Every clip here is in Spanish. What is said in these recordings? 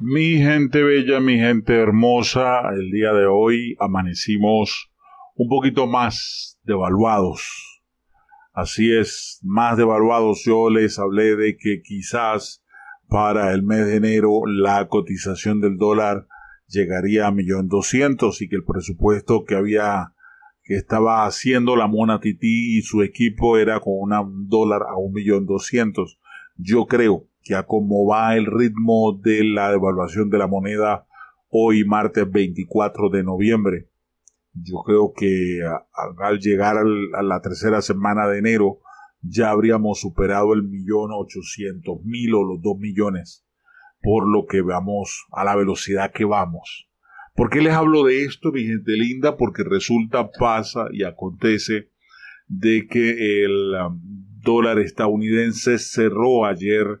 Mi gente bella, mi gente hermosa, el día de hoy amanecimos un poquito más devaluados. Así es, más devaluados. Yo les hablé de que quizás para el mes de enero la cotización del dólar llegaría a millón doscientos y que el presupuesto que había que estaba haciendo la Mona Titi y su equipo era con un dólar a un millón doscientos. Yo creo que a cómo va el ritmo de la devaluación de la moneda hoy martes 24 de noviembre. Yo creo que al llegar a la tercera semana de enero ya habríamos superado el millón ochocientos mil o los dos millones, por lo que vamos a la velocidad que vamos. ¿Por qué les hablo de esto, mi gente linda? Porque resulta, pasa y acontece de que el um, dólar estadounidense cerró ayer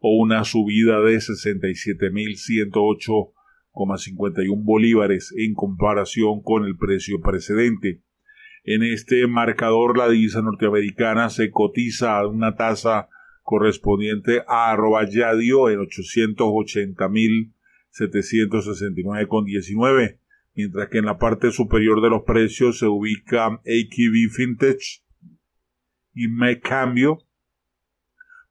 o una subida de 67.108,51 bolívares en comparación con el precio precedente. En este marcador la divisa norteamericana se cotiza a una tasa correspondiente a arroba yadio en 880.769,19, mientras que en la parte superior de los precios se ubica AQB Vintage. y Cambio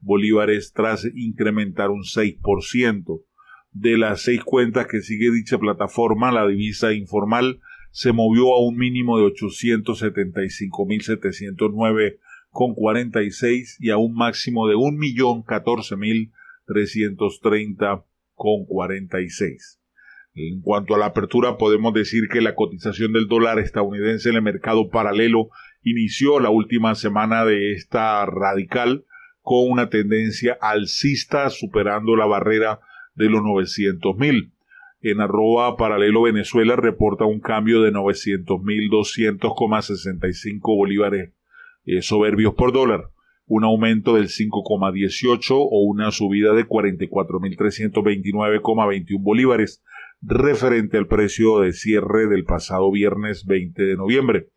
bolívares tras incrementar un 6%. De las seis cuentas que sigue dicha plataforma, la divisa informal se movió a un mínimo de 875.709,46 y a un máximo de 1.014.330,46. En cuanto a la apertura, podemos decir que la cotización del dólar estadounidense en el mercado paralelo inició la última semana de esta radical con una tendencia alcista superando la barrera de los 900.000 mil. En arroba paralelo Venezuela reporta un cambio de novecientos mil bolívares eh, soberbios por dólar, un aumento del 5,18 o una subida de 44.329,21 bolívares referente al precio de cierre del pasado viernes 20 de noviembre.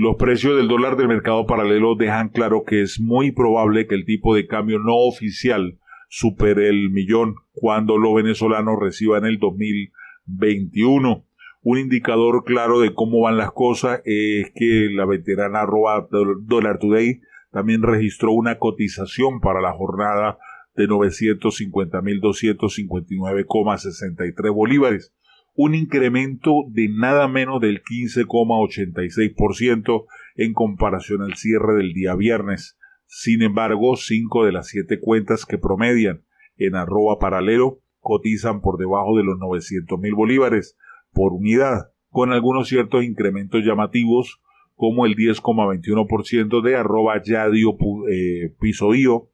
Los precios del dólar del mercado paralelo dejan claro que es muy probable que el tipo de cambio no oficial supere el millón cuando los venezolanos reciban el 2021. Un indicador claro de cómo van las cosas es que la veterana arroba Dollar Today también registró una cotización para la jornada de 950.259,63 bolívares, un incremento de nada menos del 15,86% en comparación al cierre del día viernes. Sin embargo, cinco de las siete cuentas que promedian en arroba paralelo cotizan por debajo de los 900 mil bolívares por unidad, con algunos ciertos incrementos llamativos como el 10,21% de arroba yadio eh, pisoío,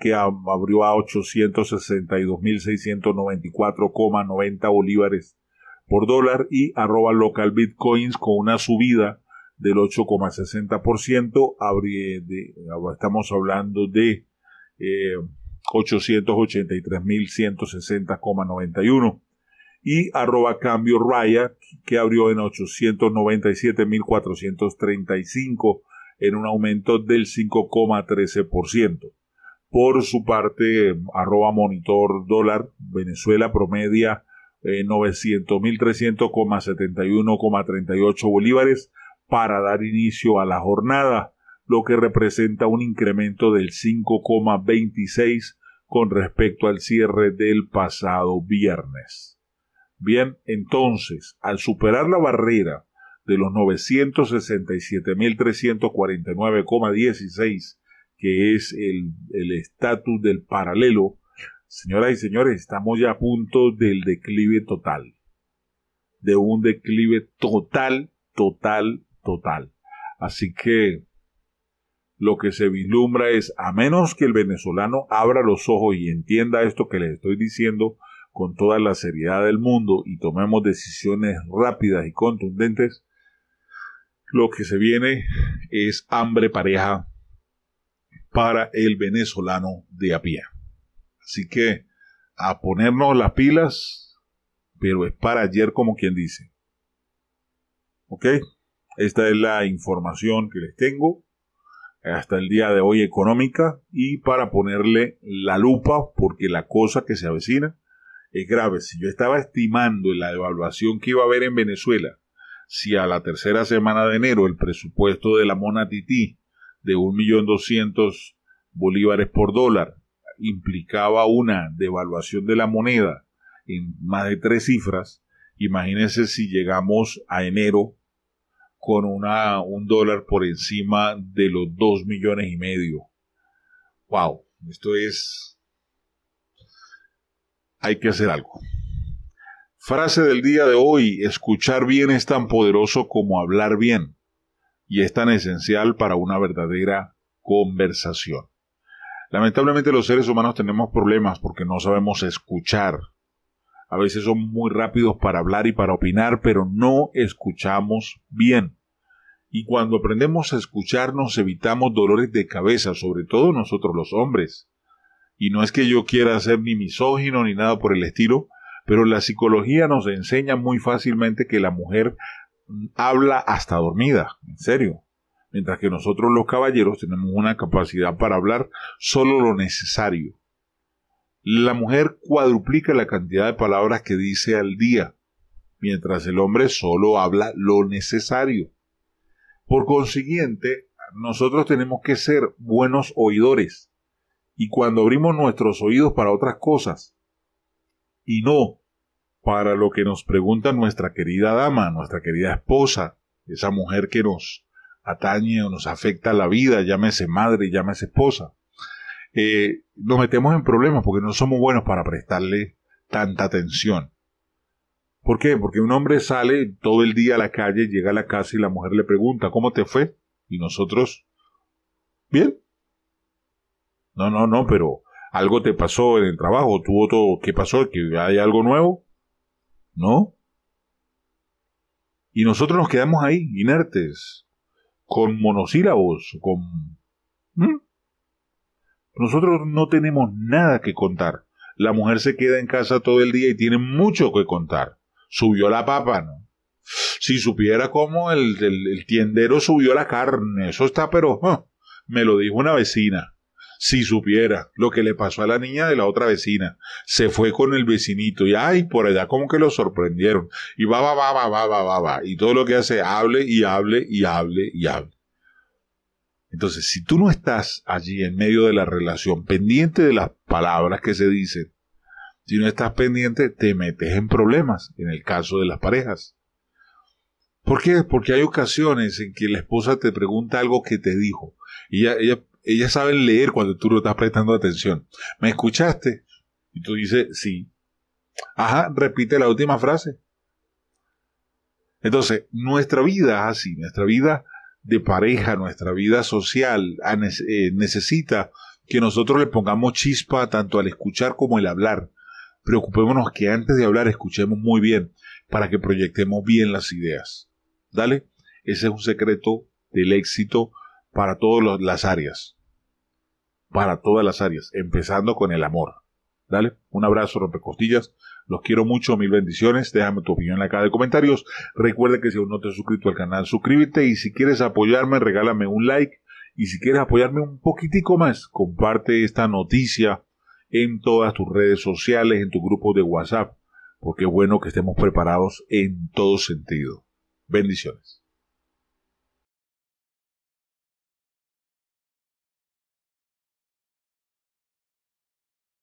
que abrió a 862.694,90 bolívares por dólar y arroba local bitcoins con una subida del 8,60%, estamos hablando de 883.160,91 eh, y arroba cambio raya que abrió en 897.435 en un aumento del 5,13%. Por su parte, arroba monitor dólar, Venezuela promedia 900.300,71,38 eh, bolívares para dar inicio a la jornada, lo que representa un incremento del 5,26 con respecto al cierre del pasado viernes. Bien, entonces, al superar la barrera de los 967.349,16 que es el estatus del paralelo, señoras y señores, estamos ya a punto del declive total. De un declive total, total, total. Así que lo que se vislumbra es, a menos que el venezolano abra los ojos y entienda esto que les estoy diciendo con toda la seriedad del mundo y tomemos decisiones rápidas y contundentes, lo que se viene es hambre pareja para el venezolano de a pie. Así que a ponernos las pilas, pero es para ayer como quien dice. ¿Ok? Esta es la información que les tengo hasta el día de hoy económica y para ponerle la lupa porque la cosa que se avecina es grave. Si yo estaba estimando la devaluación que iba a haber en Venezuela, si a la tercera semana de enero el presupuesto de la Mona de 1.200.000 bolívares por dólar. Implicaba una devaluación de la moneda en más de tres cifras. Imagínense si llegamos a enero con una, un dólar por encima de los 2 millones y medio. ¡Wow! Esto es... Hay que hacer algo. Frase del día de hoy, escuchar bien es tan poderoso como hablar bien y es tan esencial para una verdadera conversación. Lamentablemente los seres humanos tenemos problemas porque no sabemos escuchar. A veces son muy rápidos para hablar y para opinar, pero no escuchamos bien. Y cuando aprendemos a escucharnos evitamos dolores de cabeza, sobre todo nosotros los hombres. Y no es que yo quiera ser ni misógino ni nada por el estilo, pero la psicología nos enseña muy fácilmente que la mujer habla hasta dormida, en serio. Mientras que nosotros los caballeros tenemos una capacidad para hablar solo lo necesario. La mujer cuadruplica la cantidad de palabras que dice al día, mientras el hombre solo habla lo necesario. Por consiguiente, nosotros tenemos que ser buenos oidores, y cuando abrimos nuestros oídos para otras cosas, y no para lo que nos pregunta nuestra querida dama, nuestra querida esposa, esa mujer que nos atañe o nos afecta la vida, llámese madre, llámese esposa. Eh, nos metemos en problemas porque no somos buenos para prestarle tanta atención. ¿Por qué? Porque un hombre sale todo el día a la calle, llega a la casa y la mujer le pregunta, ¿cómo te fue? Y nosotros, ¿bien? No, no, no, pero algo te pasó en el trabajo, tuvo todo, ¿qué pasó? ¿Que hay algo nuevo? ¿no? Y nosotros nos quedamos ahí, inertes, con monosílabos, con... Nosotros no tenemos nada que contar. La mujer se queda en casa todo el día y tiene mucho que contar. Subió la papa, ¿no? Si supiera cómo el, tiendero subió la carne, eso está, pero... ¡ah! me lo dijo una vecina. Si supiera lo que le pasó a la niña de la otra vecina, se fue con el vecinito y ay, por allá como que lo sorprendieron. Y va, va, va, va, va, va, va, va. Y todo lo que hace, hable y hable y hable y hable. Entonces, si tú no estás allí en medio de la relación, pendiente de las palabras que se dicen, si no estás pendiente, te metes en problemas, en el caso de las parejas. ¿Por qué? Porque hay ocasiones en que la esposa te pregunta algo que te dijo. Y ella ellas saben leer cuando tú lo estás prestando atención. ¿Me escuchaste? Y tú dices, sí. Ajá, repite la última frase. Entonces, nuestra vida es así, nuestra vida de pareja, nuestra vida social eh, necesita que nosotros le pongamos chispa tanto al escuchar como al hablar. Preocupémonos que antes de hablar escuchemos muy bien para que proyectemos bien las ideas. ¿Dale? Ese es un secreto del éxito para todas las áreas. Para todas las áreas, empezando con el amor. Dale, un abrazo, rompecostillas. Los quiero mucho, mil bendiciones. Déjame tu opinión en la caja de comentarios. Recuerda que si aún no te has suscrito al canal, suscríbete. Y si quieres apoyarme, regálame un like. Y si quieres apoyarme un poquitico más, comparte esta noticia en todas tus redes sociales, en tu grupo de WhatsApp, porque es bueno que estemos preparados en todo sentido. Bendiciones.